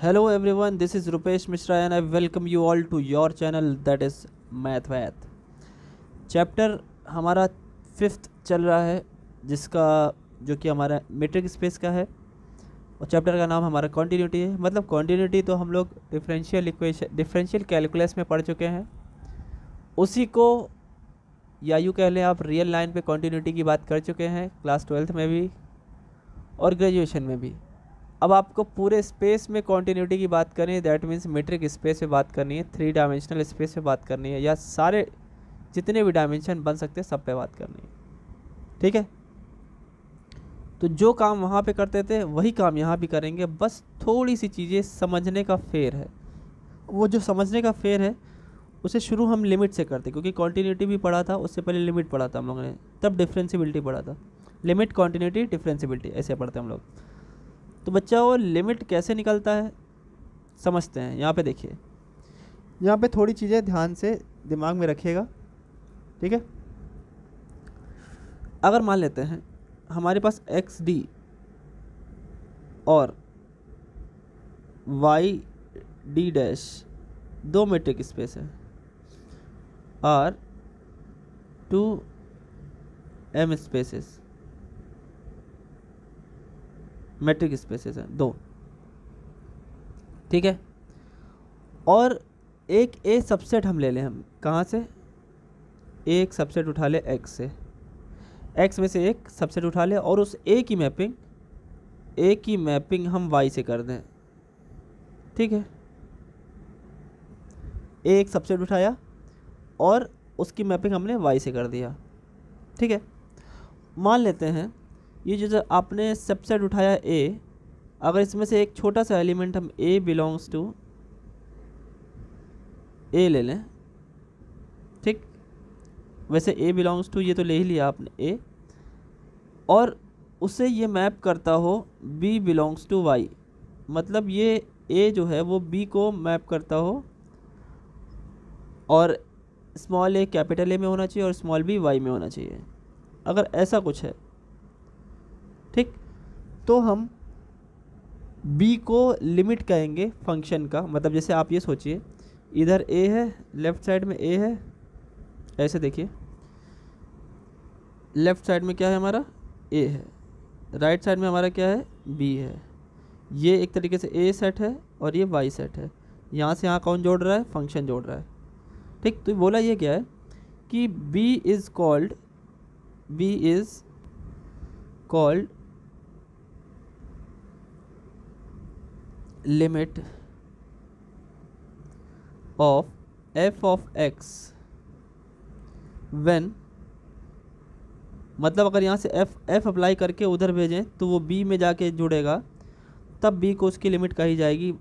hello everyone this is Rupesh Mishra and I welcome you all to your channel that is math वैथ chapter हमारा fifth चल रहा है जिसका जो कि हमारा मेट्रिक स्पेस का है और चैप्टर का नाम हमारा कॉन्टीन्यूटी है मतलब कॉन्टीन्यूटी तो हम लोग डिफरेंशियल इक्वेशन डिफरेंशियल कैलकुलस में पढ़ चुके हैं उसी को या यूँ कह लें आप रियल लाइन पे कॉन्टीन्यूटी की बात कर चुके हैं क्लास ट्वेल्थ में भी और ग्रेजुएशन में भी अब आपको पूरे स्पेस में कॉन्टीन्यूटी की बात करनी है दैट मीन्स मीट्रिक स्पेस में बात करनी है थ्री डायमेंशनल स्पेस में बात करनी है या सारे जितने भी डायमेंशन बन सकते हैं सब पे बात करनी है ठीक है तो जो काम वहाँ पे करते थे वही काम यहाँ भी करेंगे बस थोड़ी सी चीज़ें समझने का फेर है वो जो समझने का फेर है उसे शुरू हम लिमिट से करते क्योंकि कॉन्टीन्यूटी भी पढ़ा था उससे पहले लिमिट पढ़ा था हम लोगों ने तब डिफ्रेंसीबिलिटी पढ़ा था लिमिट कॉन्टीन्यूटी डिफ्रेंसीबिलिटी ऐसे पढ़ते हम लोग तो बच्चा वो लिमिट कैसे निकलता है समझते हैं यहाँ पे देखिए यहाँ पे थोड़ी चीज़ें ध्यान से दिमाग में रखिएगा ठीक है अगर मान लेते हैं हमारे पास एक्स डी और वाई डी डैश दो मेट्रिक स्पेस है और two m spaces metric spaces हैं दो ठीक है और एक ए सबसेट हम ले लें हम कहाँ से एक सबसेट उठा ले एक्स से एक्स में से एक सबसेट उठा ले और उस ए की मैपिंग ए की मैपिंग हम वाई से कर दें ठीक है ए एक सबसेट उठाया और उसकी मैपिंग हमने वाई से कर दिया ठीक है मान लेते हैं ये जो आपने सबसेट उठाया ए अगर इसमें से एक छोटा सा एलिमेंट हम ए बिलोंग्स टू ए ले लें ठीक वैसे ए बिलोंग्स टू ये तो ले ही लिया आपने ए और उसे ये मैप करता हो बी बिलोंग्स टू वाई मतलब ये ए जो है वो बी को मैप करता हो और स्मॉल ए कैपिटल ए में होना चाहिए और स्मॉल बी वाई में होना चाहिए अगर ऐसा कुछ है ठीक तो हम b को लिमिट कहेंगे फंक्शन का मतलब जैसे आप ये सोचिए इधर a है लेफ़्ट साइड में a है ऐसे देखिए लेफ़्ट साइड में क्या है हमारा a है राइट right साइड में हमारा क्या है b है ये एक तरीके से a सेट है और ये y सेट है यहाँ से यहाँ कौन जोड़ रहा है फंक्शन जोड़ रहा है ठीक तो बोला ये क्या है कि b is called b is called limit of f of x when मतलब अगर यहाँ से f f अप्लाई करके उधर भेजें तो वो b में जाके जुड़ेगा तब b को उसकी लिमिट कही जाएगी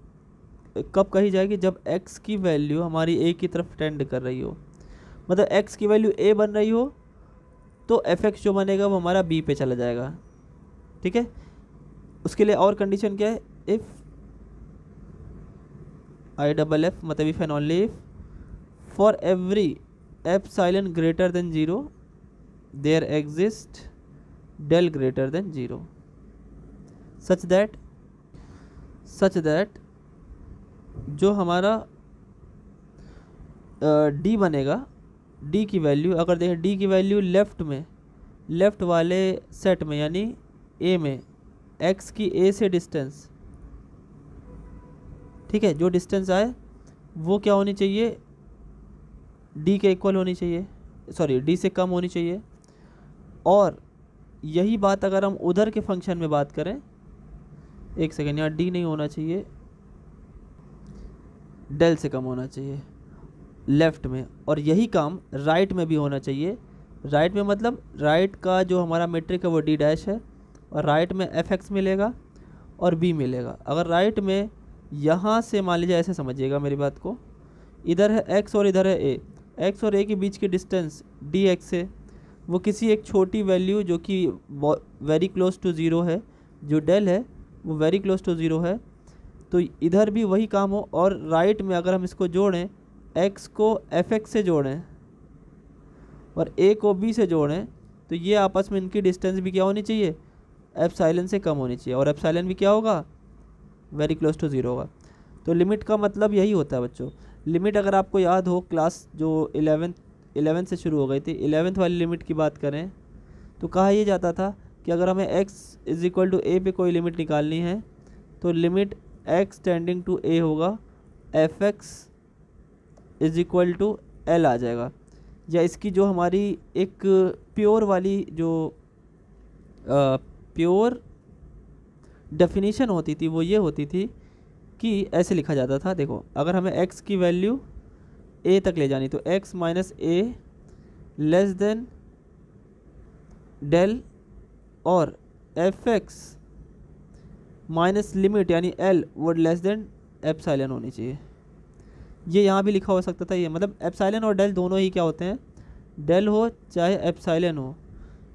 कब कही जाएगी जब x की वैल्यू हमारी a की तरफ टेंड कर रही हो मतलब x की वैल्यू a बन रही हो तो एफ एक्स जो बनेगा वो हमारा बी पे चला जाएगा ठीक है उसके लिए और कंडीशन क्या है इफ़ आई डबल एफ मतलब if and only if for every epsilon greater than zero there exist del greater than zero such that such that जो हमारा डी uh, बनेगा डी की वैल्यू अगर देखें डी की वैल्यू लेफ़्ट में left वाले सेट में यानी ए में एक्स की ए से डिस्टेंस ठीक है जो डिस्टेंस आए वो क्या होनी चाहिए डी के इक्वल होनी चाहिए सॉरी डी से कम होनी चाहिए और यही बात अगर हम उधर के फंक्शन में बात करें एक सेकेंड यहाँ डी नहीं होना चाहिए डेल से कम होना चाहिए लेफ़्ट में और यही काम राइट में भी होना चाहिए राइट में मतलब राइट का जो हमारा मेट्रिक है वो डी डैश है और राइट में एफ एक्स मिलेगा और बी मिलेगा अगर राइट में यहाँ से मान लीजिए ऐसे समझिएगा मेरी बात को इधर है एक्स और इधर है ए एक्स और ए के बीच की डिस्टेंस डी एक्स है वो किसी एक छोटी वैल्यू जो कि वेरी क्लोज टू ज़ीरो है जो डेल है वो वेरी क्लोज टू ज़ीरो है तो इधर भी वही काम हो और राइट में अगर हम इसको जोड़ें एक्स को एफ एक्स से जोड़ें और ए को बी से जोड़ें तो ये आपस में इनकी डिस्टेंस भी क्या होनी चाहिए एप्साइलन से कम होनी चाहिए और एप्साइलन भी क्या होगा वेरी क्लोज टू ज़ीरो होगा तो लिमिट का मतलब यही होता है बच्चों लिमिट अगर आपको याद हो क्लास जो एलेवेंथ एलेवेंथ से शुरू हो गई थी एलेवेंथ वाली लिमिट की बात करें तो कहा यह जाता था कि अगर हमें x is equal to a पर कोई लिमिट निकालनी है तो limit x tending to a होगा f x is equal to l आ जाएगा या इसकी जो हमारी एक प्योर वाली जो आ, प्योर डेफिनेशन होती थी वो ये होती थी कि ऐसे लिखा जाता था देखो अगर हमें एक्स की वैल्यू ए तक ले जानी तो x minus a less than del और एफ एक्स माइनस लिमिट यानी एल वो लेस देन एप्साइलन होनी चाहिए ये यहाँ भी लिखा हो सकता था ये मतलब एप्साइलन और डेल दोनों ही क्या होते हैं डेल हो चाहे एप्साइलन हो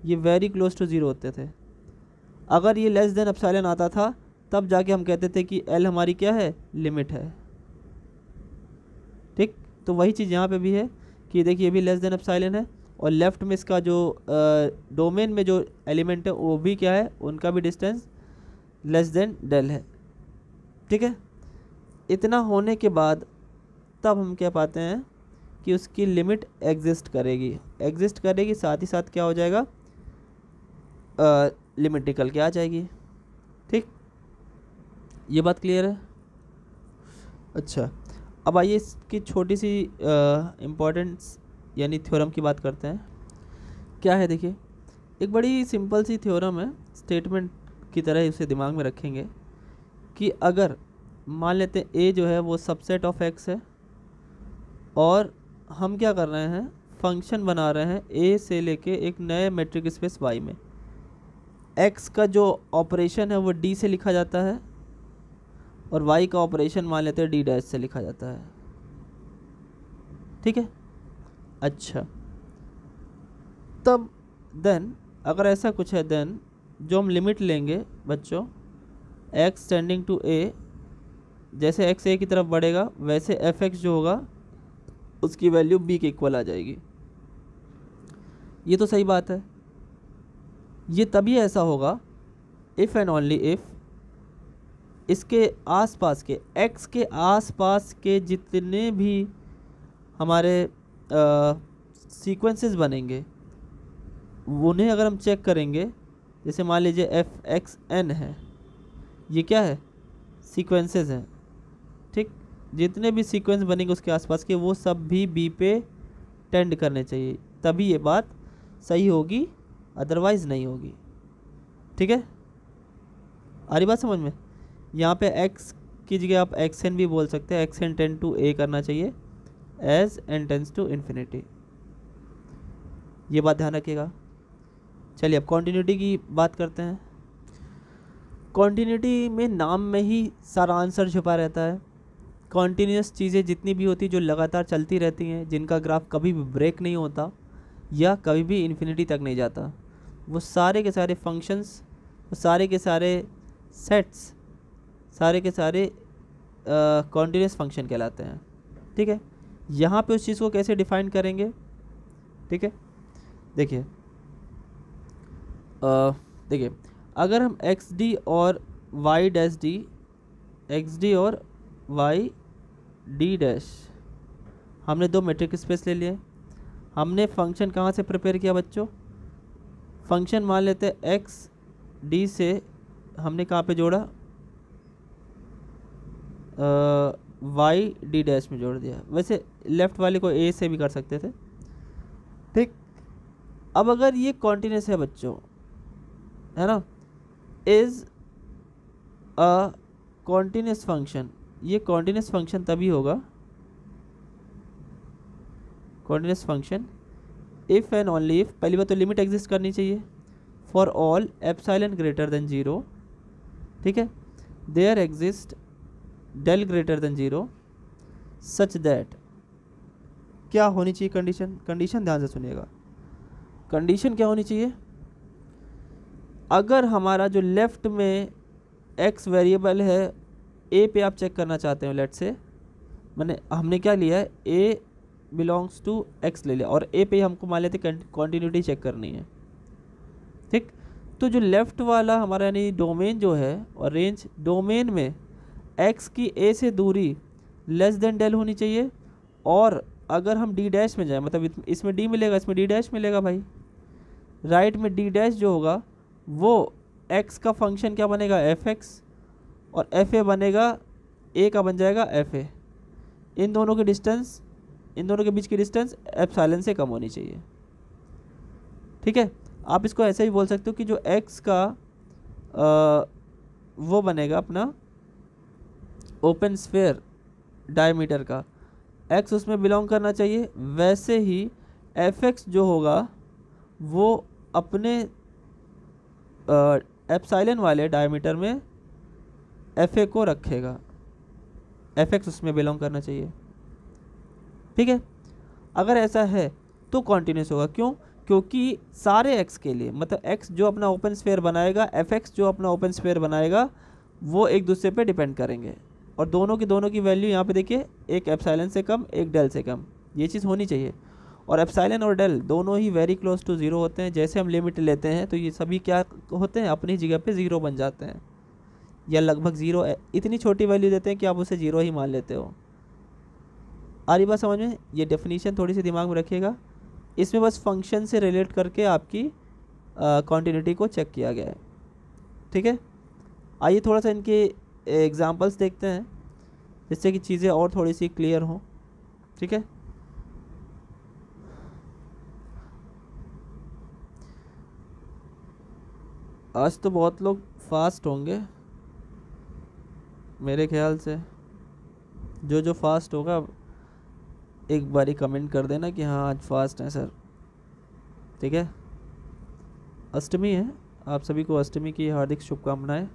ये वेरी क्लोज टू ज़ीरो होते थे अगर ये लेस देन अपसाइलन आता था तब जाके हम कहते थे कि एल हमारी क्या है लिमिट है ठीक तो वही चीज़ यहाँ पे भी है कि देखिए ये भी लेस देन अपसाइलन है और लेफ़्ट में इसका जो डोमेन में जो एलिमेंट है वो भी क्या है उनका भी डिस्टेंस लेस देन डेल है ठीक है इतना होने के बाद तब हम क्या पाते हैं कि उसकी लिमिट एग्जिस्ट करेगी एग्जिस्ट करेगी साथ ही साथ क्या हो जाएगा आ, लिमिट निकल के आ जाएगी ठीक ये बात क्लियर है अच्छा अब आइए इसकी छोटी सी इम्पोर्टेंस यानी थ्योरम की बात करते हैं क्या है देखिए एक बड़ी सिंपल सी थ्योरम है स्टेटमेंट की तरह उसे दिमाग में रखेंगे कि अगर मान लेते हैं ए जो है वो सबसेट ऑफ एक्स है और हम क्या कर रहे हैं फंक्शन बना रहे हैं ए से लेके एक नए मेट्रिक स्पेस वाई में एक्स का जो ऑपरेशन है वो डी से लिखा जाता है और वाई का ऑपरेशन मान लेते हैं डी डैश से लिखा जाता है ठीक है अच्छा तब देन अगर ऐसा कुछ है देन जो हम लिमिट लेंगे बच्चों एक्स टेंडिंग टू ए जैसे एक्स ए की तरफ बढ़ेगा वैसे एफ एक्स जो होगा उसकी वैल्यू बी के इक्वल आ जाएगी ये तो सही बात है ये तभी ऐसा होगा इफ़ एंड ओनली इफ़ इसके आसपास के एक्स के आसपास के जितने भी हमारे सीक्वेंसेस बनेंगे उन्हें अगर हम चेक करेंगे जैसे मान लीजिए एफ एक्स एन है ये क्या है सीक्वेंसेस हैं ठीक जितने भी सीक्वेंस बनेंगे उसके आसपास के वो सब भी बी पे टेंड करने चाहिए तभी ये बात सही होगी अदरवाइज़ नहीं होगी ठीक है आ रही बात समझ में यहाँ पे एक्स की जगह आप एक्स एन भी बोल सकते हैं x n tend to a करना चाहिए as n tends to infinity ये बात ध्यान रखिएगा चलिए अब कॉन्टीन्यूटी की बात करते हैं कॉन्टीन्यूटी में नाम में ही सारा आंसर छुपा रहता है कॉन्टीन्यूस चीज़ें जितनी भी होती जो लगातार चलती रहती हैं जिनका ग्राफ कभी भी ब्रेक नहीं होता या कभी भी इन्फिनिटी तक नहीं जाता वो सारे के सारे फंक्शंस वो सारे के सारे सेट्स सारे के सारे कॉन्टीन्यूस फंक्शन कहलाते हैं ठीक है यहाँ पे उस चीज़ को कैसे डिफाइन करेंगे ठीक है देखिए देखिए अगर हम एक्स डी और y dash d x d और वाई डी डैश हमने दो मेट्रिक स्पेस ले लिए हमने फंक्शन कहाँ से प्रिपेयर किया बच्चों फंक्शन मान लेते हैं एक्स डी से हमने कहाँ पे जोड़ा वाई डी डैश में जोड़ दिया वैसे लेफ़्ट वाले को ए से भी कर सकते थे ठीक अब अगर ये कॉन्टीन्यूस है बच्चों है ना इज़ अ कॉन्टीन्यूस फंक्शन ये कॉन्टीन्यूस फंक्शन तभी होगा continuous function if and only if पहली बात तो लिमिट एग्जिस्ट करनी चाहिए for all epsilon greater than zero ठीक है there exist del greater than zero such that क्या होनी चाहिए कंडीशन कंडीशन ध्यान से सुनिएगा कंडीशन क्या होनी चाहिए अगर हमारा जो लेफ़्ट में एक्स वेरिएबल है ए पे आप चेक करना चाहते हो लेट से मैंने हमने क्या लिया है ए बिलोंग्स टू एक्स ले लिया और ए पे हमको मान लेते कॉन्टीन्यूटी चेक करनी है ठीक तो जो लेफ़्ट वाला हमारा यानी डोमेन जो है और रेंज डोमेन में एक्स की ए से दूरी लेस देन डेल होनी चाहिए और अगर हम डी डैश में जाएं मतलब इसमें डी मिलेगा इसमें डी डैश मिलेगा भाई राइट में डी डैश जो होगा वो एक्स का फंक्शन क्या बनेगा एफ एक्स और एफ ए बनेगा ए का बन जाएगा एफ ए इन दोनों के डिस्टेंस इन दोनों के बीच की डिस्टेंस एप्साइलन से कम होनी चाहिए ठीक है आप इसको ऐसे ही बोल सकते हो कि जो एक्स का आ, वो बनेगा अपना ओपन स्फेयर डायमीटर का एक्स उसमें बिलोंग करना चाहिए वैसे ही एफ एक्स जो होगा वो अपने एप्साइलन वाले डायमीटर में एफ ए को रखेगा एफ एक्स उसमें बिलोंग करना चाहिए ठीक है अगर ऐसा है तो कॉन्टीन्यूस होगा क्यों क्योंकि सारे एक्स के लिए मतलब एक्स जो अपना ओपन स्पेयर बनाएगा एफ एक्स जो अपना ओपन स्पेयर बनाएगा वो एक दूसरे पे डिपेंड करेंगे और दोनों की दोनों की वैल्यू यहाँ पे देखिए एक एफसाइलन से कम एक डेल से कम ये चीज़ होनी चाहिए और एफसाइलन और डेल दोनों ही वेरी क्लोज टू ज़ीरो होते हैं जैसे हम लिमिट लेते हैं तो ये सभी क्या होते हैं अपनी जगह पर ज़ीरो बन जाते हैं या लगभग ज़ीरो इतनी छोटी वैल्यू देते हैं कि आप उसे ज़ीरो ही मान लेते हो आ रही बात समझ में ये डेफिनेशन थोड़ी सी दिमाग में रखिएगा इसमें बस फंक्शन से रिलेट करके आपकी कॉन्टीन्यूटी को चेक किया गया है ठीक है आइए थोड़ा सा इनके एग्ज़ाम्पल्स देखते हैं जिससे कि चीज़ें और थोड़ी सी क्लियर हों ठीक है आज तो बहुत लोग फास्ट होंगे मेरे ख्याल से जो जो फास्ट होगा एक बारी कमेंट कर देना कि हाँ आज फास्ट हैं सर ठीक है अष्टमी है आप सभी को अष्टमी की हार्दिक शुभकामनाएं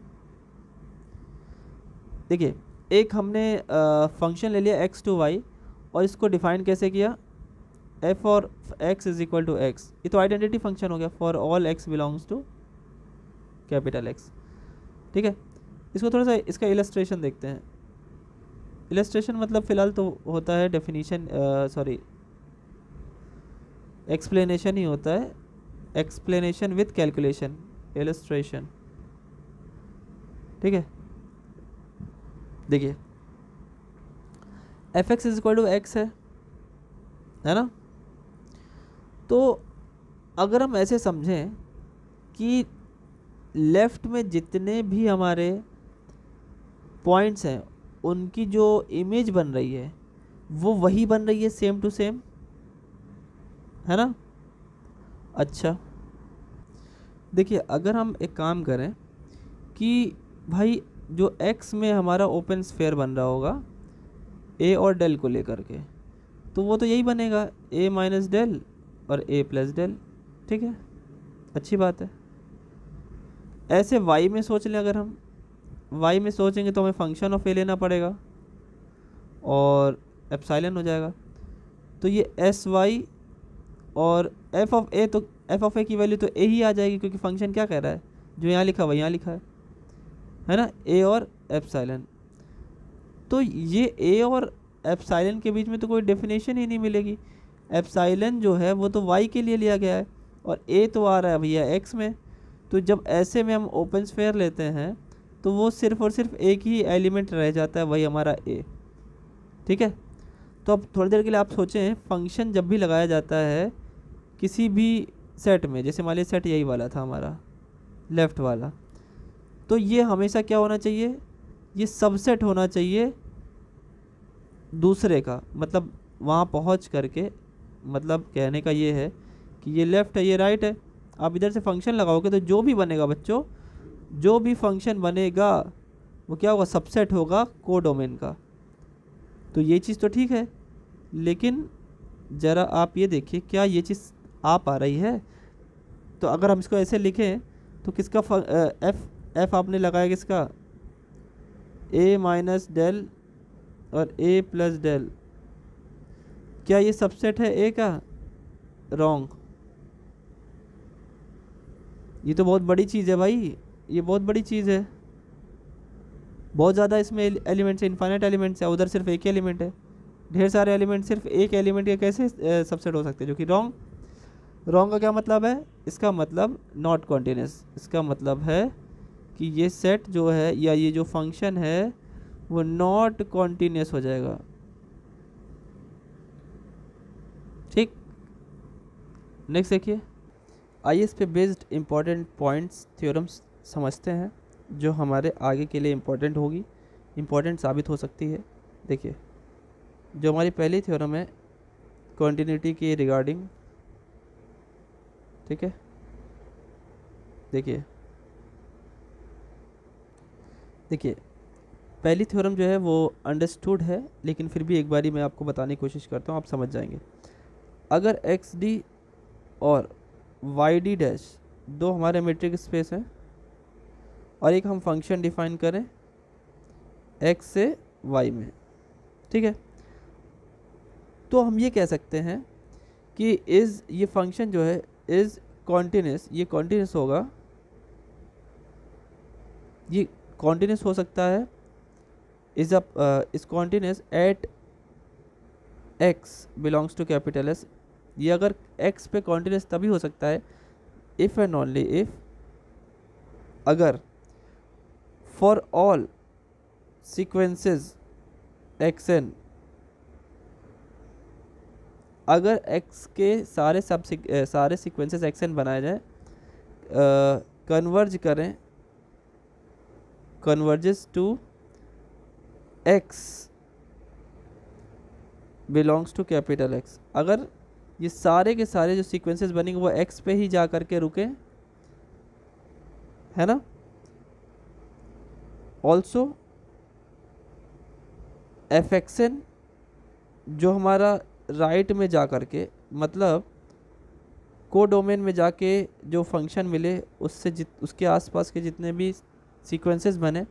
देखिए एक हमने फंक्शन ले लिया एक्स टू वाई और इसको डिफाइन कैसे किया एफ और x is equal to x ये तो आइडेंटिटी फंक्शन हो गया for all x belongs to capital x ठीक है इसको थोड़ा सा इसका इलस्ट्रेशन देखते हैं इलस्ट्रेशन मतलब फ़िलहाल तो होता है डेफिनीशन सॉरी एक्सप्लेनेशन ही होता है एक्सप्लेनेशन विथ कैलकुलेशन इलस्ट्रेशन ठीक है देखिए f x is equal to x है है ना तो अगर हम ऐसे समझें कि लेफ़्ट में जितने भी हमारे पॉइंट्स हैं उनकी जो इमेज बन रही है वो वही बन रही है सेम टू सेम है ना अच्छा देखिए अगर हम एक काम करें कि भाई जो एक्स में हमारा ओपन स्फेयर बन रहा होगा ए और डेल को लेकर के तो वो तो यही बनेगा ए माइनस डेल और ए प्लस डेल ठीक है अच्छी बात है ऐसे वाई में सोच लें अगर हम वाई में सोचेंगे तो हमें फंक्शन ऑफ ए लेना पड़ेगा और एप्साइलन हो जाएगा तो ये एस वाई और एफ ऑफ ए तो एफ ऑफ ए की वैल्यू तो ए ही आ जाएगी क्योंकि फंक्शन क्या कह रहा है जो यहाँ लिखा हुआ यहाँ लिखा है है ना ए और एप्साइलन तो ये ए और एप्साइलन के बीच में तो कोई डेफिनेशन ही नहीं मिलेगी एप्साइलन जो है वो तो वाई के लिए लिया गया है और ए तो आ रहा है भैया एक्स में तो जब ऐसे में हम ओपन स्फेयर लेते हैं तो वो सिर्फ और सिर्फ एक ही एलिमेंट रह जाता है वही हमारा ए ठीक है तो अब थोड़ी देर के लिए आप सोचें फंक्शन जब भी लगाया जाता है किसी भी सेट में जैसे मान लीजिए सेट यही वाला था हमारा लेफ़्ट वाला तो ये हमेशा क्या होना चाहिए ये सबसेट होना चाहिए दूसरे का मतलब वहाँ पहुँच करके मतलब कहने का ये है कि ये लेफ़्ट है ये राइट है आप इधर से फंक्शन लगाओगे तो जो भी बनेगा बच्चों जो भी फंक्शन बनेगा वो क्या होगा सबसेट होगा को डोमेन का तो ये चीज़ तो ठीक है लेकिन ज़रा आप ये देखिए क्या ये चीज़ आ पा रही है तो अगर हम इसको ऐसे लिखें तो किसका एफ़ एफ़ आपने लगाया किसका ए माइनस डेल और ए प्लस डेल क्या ये सबसेट है ए का रॉन्ग ये तो बहुत बड़ी चीज़ है भाई ये बहुत बड़ी चीज़ है बहुत ज़्यादा इसमें एलिमेंट्स है इन्फाइनाइट एलिमेंट्स है उधर सिर्फ एक ही एलिमेंट है ढेर सारे एलिमेंट सिर्फ एक एलिमेंट के कैसे सबसेट हो सकते हैं जो कि रॉन्ग रॉन्ग का क्या मतलब है इसका मतलब नॉट कॉन्टीन्यूस इसका मतलब है कि ये सेट जो है या ये जो फंक्शन है वो नॉट कॉन्टीन्यूस हो जाएगा ठीक नेक्स्ट देखिए आई एस पे बेस्ड इंपॉर्टेंट पॉइंट्स थ्योरम्स समझते हैं जो हमारे आगे के लिए इम्पोर्टेंट होगी इम्पोर्टेंट साबित हो सकती है देखिए जो हमारी पहली थ्योरम है कॉन्टीन्यूटी की रिगार्डिंग ठीक है देखिए देखिए पहली थ्योरम जो है वो अंडरस्टूड है लेकिन फिर भी एक बारी मैं आपको बताने की कोशिश करता हूँ आप समझ जाएंगे अगर एक्स डी और वाई डी डैश दो हमारे मेट्रिक स्पेस हैं और एक हम फंक्शन डिफाइन करें एक्स से वाई में ठीक है तो हम ये कह सकते हैं कि इज़ ये फंक्शन जो है इज़ कॉन्टीन्यूस ये कॉन्टीन्यूस होगा ये कॉन्टीन्यूस हो सकता है is a is continuous at x belongs to capital s ये अगर एक्स पे कॉन्टीन्यूस तभी हो सकता है इफ़ एंड ओनली इफ़ अगर for all sequences xn अगर x के सारे सब सारे सीक्वेंसेस xn बनाए जाए कन्वर्ज करें converges to x belongs to capital x अगर ये सारे के सारे जो सीक्वेंसेस बनेंगे वो x पे ही जा करके रुके है ना ऑल्सो एफेक्शन जो हमारा राइट में जा कर के मतलब को डोमेन में जाके जो फंक्शन मिले उससे जित उसके आसपास के जितने भी सीक्वेंसेस बने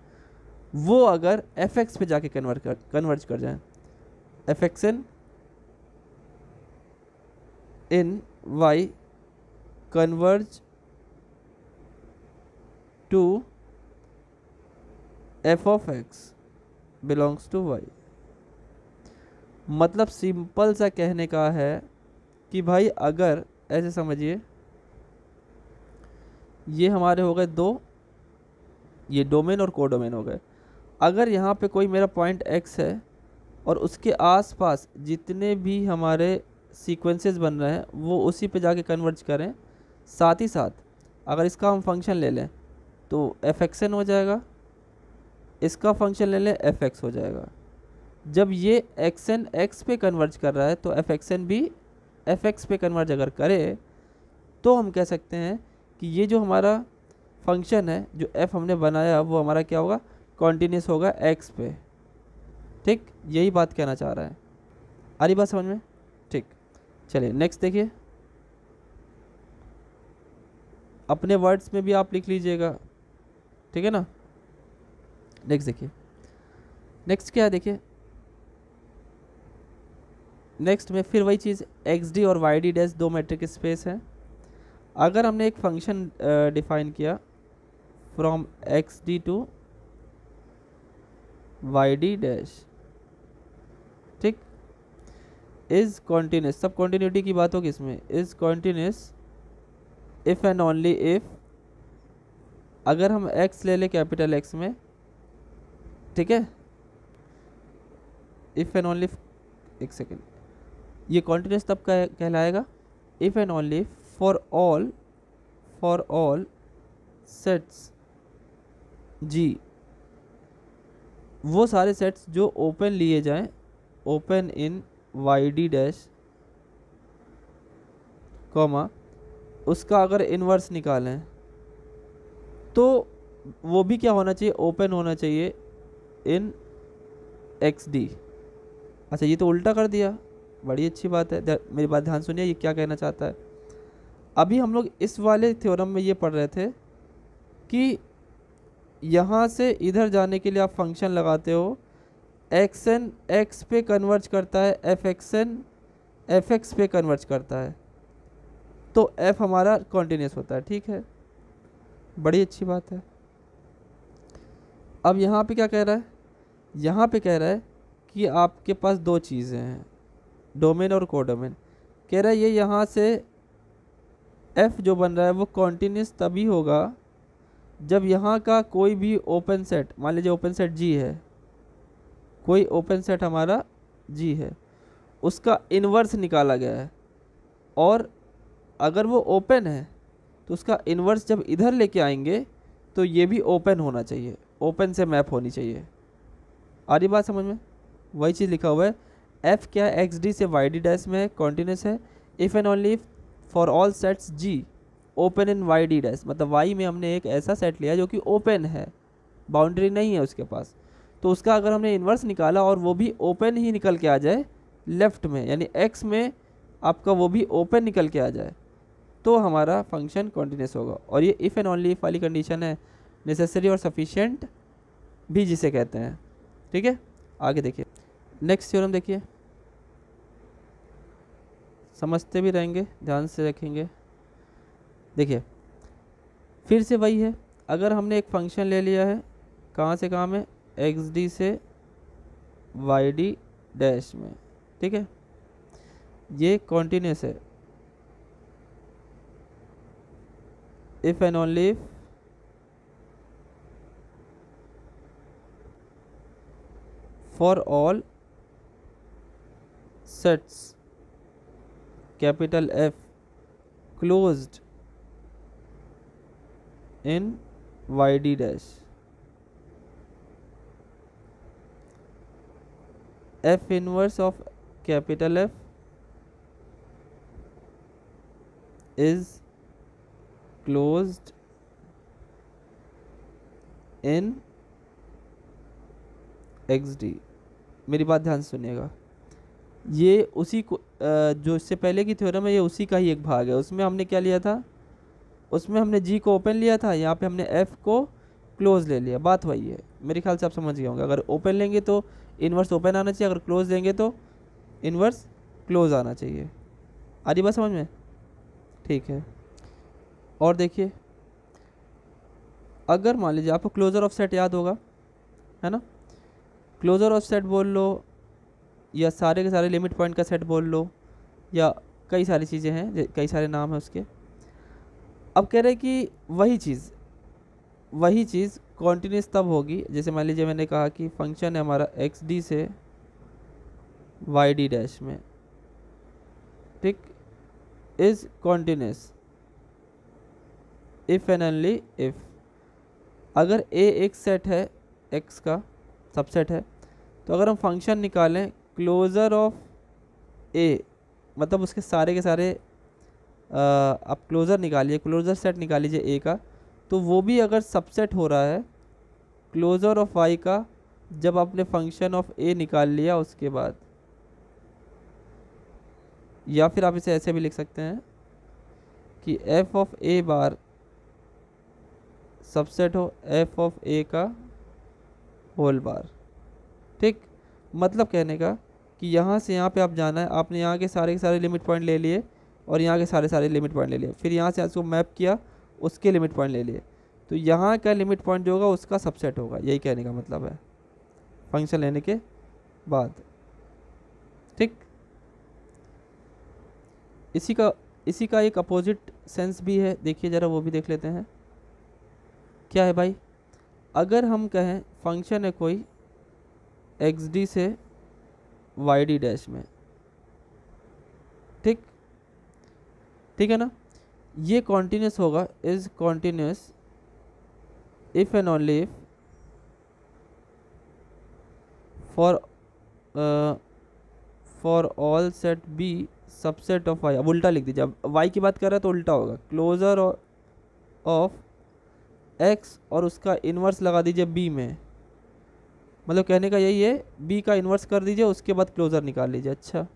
वो अगर एफ एक्स पे जाके कन्वर्ट कर कन्वर्ज कर जाए f x n in y converge to f of x belongs to y मतलब सिंपल सा कहने का है कि भाई अगर ऐसे समझिए ये हमारे हो गए दो ये डोमेन और कोडोमेन हो गए अगर यहाँ पे कोई मेरा पॉइंट एक्स है और उसके आसपास जितने भी हमारे सीक्वेंसेस बन रहे हैं वो उसी पे जाके कन्वर्ज करें साथ ही साथ अगर इसका हम फंक्शन ले लें तो एफ एक्सन हो जाएगा इसका फंक्शन ले लें एफ एक्स हो जाएगा जब ये एक्स एन एक्स पे कन्वर्ज कर रहा है तो एफ एक्स एन भी एफ एक्स पे कन्वर्ज अगर करे तो हम कह सकते हैं कि ये जो हमारा फंक्शन है जो एफ़ हमने बनाया वो हमारा क्या होगा कॉन्टीन्यूस होगा एक्स पे ठीक यही बात कहना चाह रहा है आ रही बात समझ में ठीक चलिए नेक्स्ट देखिए अपने वर्ड्स में भी आप लिख लीजिएगा ठीक है ना नेक्स्ट देखिए नेक्स्ट क्या देखिए नेक्स्ट में फिर वही चीज़ एक्स डी और वाई डी डैश दो मैट्रिक स्पेस है अगर हमने एक फंक्शन डिफाइन किया from x d to y d dash ठीक इज़ कॉन्टीन्यूस सब कॉन्टीन्यूटी की बात होगी इसमें is continuous if and only if अगर हम एक्स ले लें कैपिटल एक्स में ठीक है इफ़ एंड ओनली एक सेकेंड ये कॉन्टीन्यूस तब कह, कहलाएगा if and only for all for all sets g वो सारे सेट्स जो ओपन लिए जाएं open in y d dash comma उसका अगर इन्वर्स निकालें तो वो भी क्या होना चाहिए ओपन होना चाहिए इन एक्स डी अच्छा ये तो उल्टा कर दिया बड़ी अच्छी बात है मेरी बात ध्यान सुनिए ये क्या कहना चाहता है अभी हम लोग इस वाले थ्योरम में ये पढ़ रहे थे कि यहाँ से इधर जाने के लिए आप फंक्शन लगाते हो एक्स एन एक्स पे कन्वर्ज करता है f x n f x पे कन्वर्ज करता है तो एफ हमारा कॉन्टीन्यूस होता है ठीक है बड़ी अच्छी बात है अब यहाँ पे क्या कह रहा है यहाँ पे कह रहा है कि आपके पास दो चीज़ें हैं डोमेन और कोडोमेन कह रहा है ये यहाँ से एफ़ जो बन रहा है वो कॉन्टीन्यूस तभी होगा जब यहाँ का कोई भी ओपन सेट मान लीजिए ओपन सेट जी है कोई ओपन सेट हमारा जी है उसका इन्वर्स निकाला गया है और अगर वो ओपन है तो उसका इन्वर्स जब इधर लेके आएंगे तो ये भी ओपन होना चाहिए ओपन से मैप होनी चाहिए आ रही बात समझ में वही चीज़ लिखा हुआ है एफ क्या एक्स डी से वाई डी डैश में है कॉन्टीन्यूस है if and only for all sets g open in y d dash मतलब वाई में हमने एक ऐसा सेट लिया जो कि ओपन है बाउंड्री नहीं है उसके पास तो उसका अगर हमने इन्वर्स निकाला और वो भी ओपन ही निकल के आ जाए लेफ़्ट में यानी एक्स में आपका वो भी ओपन निकल के आ जाए तो हमारा फंक्शन कॉन्टीन्यूस होगा और ये इफ़ एंड ओनली इफ़ वाली कंडीशन है नेसेसरी और सफिशेंट भी जिसे कहते हैं ठीक है आगे देखिए नेक्स्ट थ्योरम देखिए समझते भी रहेंगे ध्यान से रखेंगे देखिए फिर से वही है अगर हमने एक फंक्शन ले लिया है कहाँ से कहाँ में एक्स डी से वाई डी डैश में ठीक है ये कॉन्टीन्यूस है if and only if for all sets capital F closed in YD dash F inverse of capital F is closed in x d मेरी बात ध्यान सुनिएगा ये उसी को जो इससे पहले की थ्योरम है ये उसी का ही एक भाग है उसमें हमने क्या लिया था उसमें हमने जी को ओपन लिया था यहाँ पे हमने एफ़ को क्लोज़ ले लिया बात वही है मेरे ख्याल से आप समझ गए होंगे अगर ओपन लेंगे तो इनवर्स ओपन आना चाहिए अगर क्लोज़ लेंगे तो इनवर्स क्लोज़ आना चाहिए आ रही बात समझ में ठीक है और देखिए अगर मान लीजिए आपको क्लोज़र ऑफ सेट याद होगा है ना क्लोज़र ऑफ सेट बोल लो या सारे के सारे लिमिट पॉइंट का सेट बोल लो या कई सारी चीज़ें हैं कई सारे नाम हैं उसके अब कह रहे हैं कि वही चीज़ वही चीज़ कॉन्टीन्यूस तब होगी जैसे मान लीजिए मैंने कहा कि फंक्शन है हमारा एक्स डी से वाई डी डैश में ठीक is continuous if and only if अगर ए एक सेट है एक्स का सबसेट है तो अगर हम फंक्शन निकालें क्लोज़र ऑफ ए मतलब उसके सारे के सारे आप क्लोज़र निकालिए क्लोज़र सेट निकाल लीजिए ए का तो वो भी अगर सबसेट हो रहा है क्लोज़र ऑफ वाई का जब आपने फंक्शन ऑफ ए निकाल लिया उसके बाद या फिर आप इसे ऐसे भी लिख सकते हैं कि f of a bar subset हो एफ़ ऑफ ए का होल बार ठीक मतलब कहने का कि यहाँ से यहाँ पे आप जाना है आपने यहाँ के सारे के सारे लिमिट पॉइंट ले लिए और यहाँ के सारे सारे लिमिट पॉइंट ले लिए फिर यहाँ से उसको मैप किया उसके लिमिट पॉइंट ले लिए तो यहाँ का लिमिट पॉइंट जो होगा उसका सबसेट होगा यही कहने का मतलब है फंक्शन लेने के बाद ठीक इसी का इसी का एक अपोजिट सेंस भी है देखिए ज़रा वो भी देख लेते हैं क्या है भाई अगर हम कहें फंक्शन है कोई एक्स डी से वाई डी डैश में ठीक ठीक है ना ये कॉन्टीन्यूस होगा is continuous if and only if for for all set b subset of y अब उल्टा लिख दीजिए अब वाई की बात कर रहे हैं तो उल्टा होगा क्लोजर ऑफ एक्स और उसका इन्वर्स लगा दीजिए बी में मतलब कहने का यही है बी का इन्वर्स कर दीजिए उसके बाद क्लोज़र निकाल लीजिए अच्छा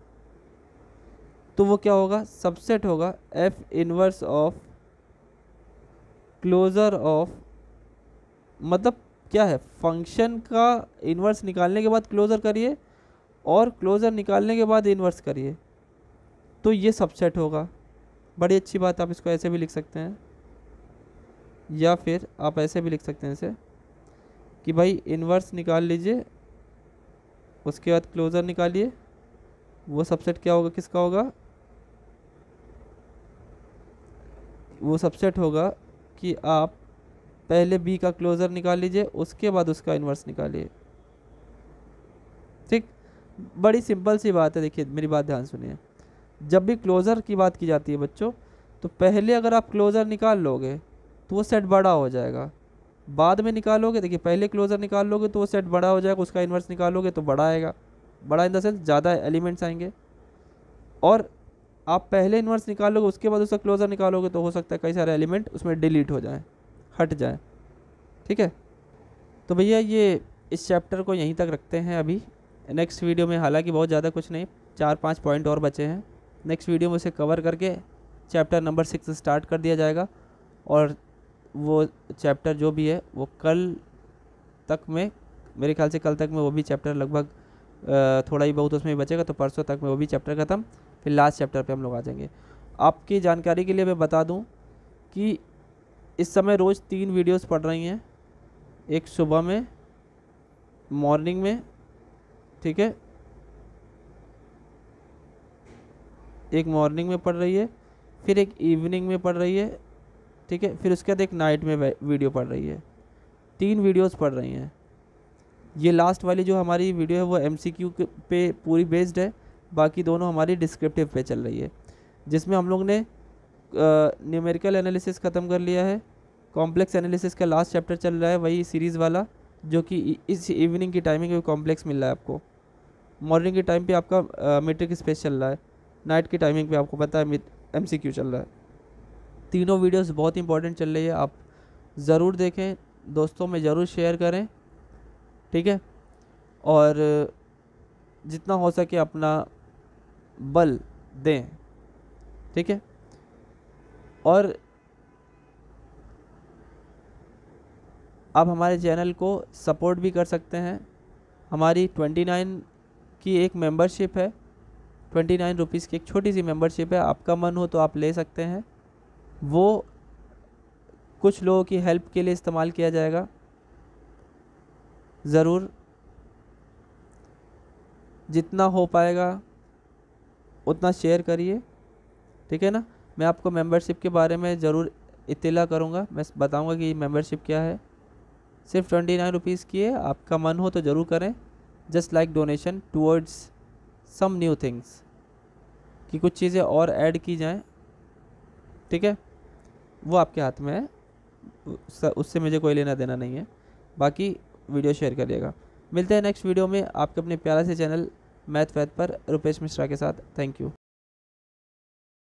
तो वो क्या होगा सबसेट होगा f inverse of closure of मतलब क्या है फंक्शन का इन्वर्स निकालने के बाद क्लोज़र करिए और क्लोज़र निकालने के बाद इन्वर्स करिए तो ये सबसेट होगा बड़ी अच्छी बात आप इसको ऐसे भी लिख सकते हैं या फिर आप ऐसे भी लिख सकते हैं इसे कि भाई इन्वर्स निकाल लीजिए उसके बाद क्लोज़र निकालिए वो सबसेट क्या होगा किसका होगा वो सबसेट होगा कि आप पहले बी का क्लोज़र निकाल लीजिए उसके बाद उसका इन्वर्स निकालिए ठीक बड़ी सिंपल सी बात है देखिए मेरी बात ध्यान सुनिए जब भी क्लोज़र की बात की जाती है बच्चों तो पहले अगर आप क्लोज़र निकाल लोगे तो वो सेट बड़ा हो जाएगा बाद में निकालोगे देखिए पहले क्लोजर निकाल लोगे तो वो सेट बड़ा हो जाएगा उसका इन्वर्स निकालोगे तो बड़ा आएगा बड़ा इन द सेंस ज़्यादा एलिमेंट्स आएंगे और आप पहले इन्वर्स निकालोगे उसके बाद उसका क्लोजर निकालोगे तो हो सकता है कई सारे एलिमेंट उसमें डिलीट हो जाए हट जाए ठीक है तो भैया ये इस चैप्टर को यहीं तक रखते हैं अभी नेक्स्ट वीडियो में हालांकि बहुत ज़्यादा कुछ नहीं चार पाँच पॉइंट और बचे हैं नेक्स्ट वीडियो में उसे कवर करके चैप्टर नंबर सिक्स स्टार्ट कर दिया जाएगा और वो चैप्टर जो भी है वो कल तक में मेरे ख्याल से कल तक में वो भी चैप्टर लगभग थोड़ा ही बहुत उसमें बचेगा तो परसों तक में वो भी चैप्टर ख़त्म फिर लास्ट चैप्टर पे हम लोग आ जाएंगे आपकी जानकारी के लिए मैं बता दूं कि इस समय रोज़ तीन वीडियोस पढ़ रही हैं एक सुबह में मॉर्निंग में ठीक है एक मॉर्निंग में पढ़ रही है फिर एक इवनिंग में पढ़ रही है ठीक है फिर उसके बाद एक नाइट में वीडियो पढ़ रही है तीन वीडियोस पढ़ रही हैं ये लास्ट वाली जो हमारी वीडियो है वो एम पे पूरी बेस्ड है बाकी दोनों हमारी डिस्क्रिप्टिव पे चल रही है जिसमें हम लोग ने न्यूमेरिकल एनालिसिस ख़त्म कर लिया है कॉम्प्लेक्स एनालिसिस का लास्ट चैप्टर चल रहा है वही सीरीज़ वाला जो कि इस इवनिंग की टाइमिंग में कॉम्प्लेक्स मिल रहा है आपको मॉर्निंग के टाइम पे आपका मेट्रिक स्पेस चल रहा है नाइट की टाइमिंग पे आपको पता है एम चल रहा है तीनों वीडियोस बहुत इंपॉर्टेंट चल रही है आप ज़रूर देखें दोस्तों में ज़रूर शेयर करें ठीक है और जितना हो सके अपना बल दें ठीक है और आप हमारे चैनल को सपोर्ट भी कर सकते हैं हमारी ट्वेंटी नाइन की एक मेंबरशिप है ट्वेंटी नाइन रुपीज़ की एक छोटी सी मेंबरशिप है आपका मन हो तो आप ले सकते हैं वो कुछ लोगों की हेल्प के लिए इस्तेमाल किया जाएगा ज़रूर जितना हो पाएगा उतना शेयर करिए ठीक है ना मैं आपको मेंबरशिप के बारे में ज़रूर इतला करूँगा मैं बताऊँगा कि मेंबरशिप क्या है सिर्फ ट्वेंटी नाइन रुपीज़ की है आपका मन हो तो ज़रूर करें just like donation towards some new things कि कुछ चीज़ें और ऐड की जाएँ ठीक है वो आपके हाथ में है उससे मुझे कोई लेना देना नहीं है बाकी वीडियो शेयर करिएगा मिलते हैं नेक्स्ट वीडियो में आपके अपने प्यारा से चैनल मैथ वैथ पर रुपेश मिश्रा के साथ थैंक यू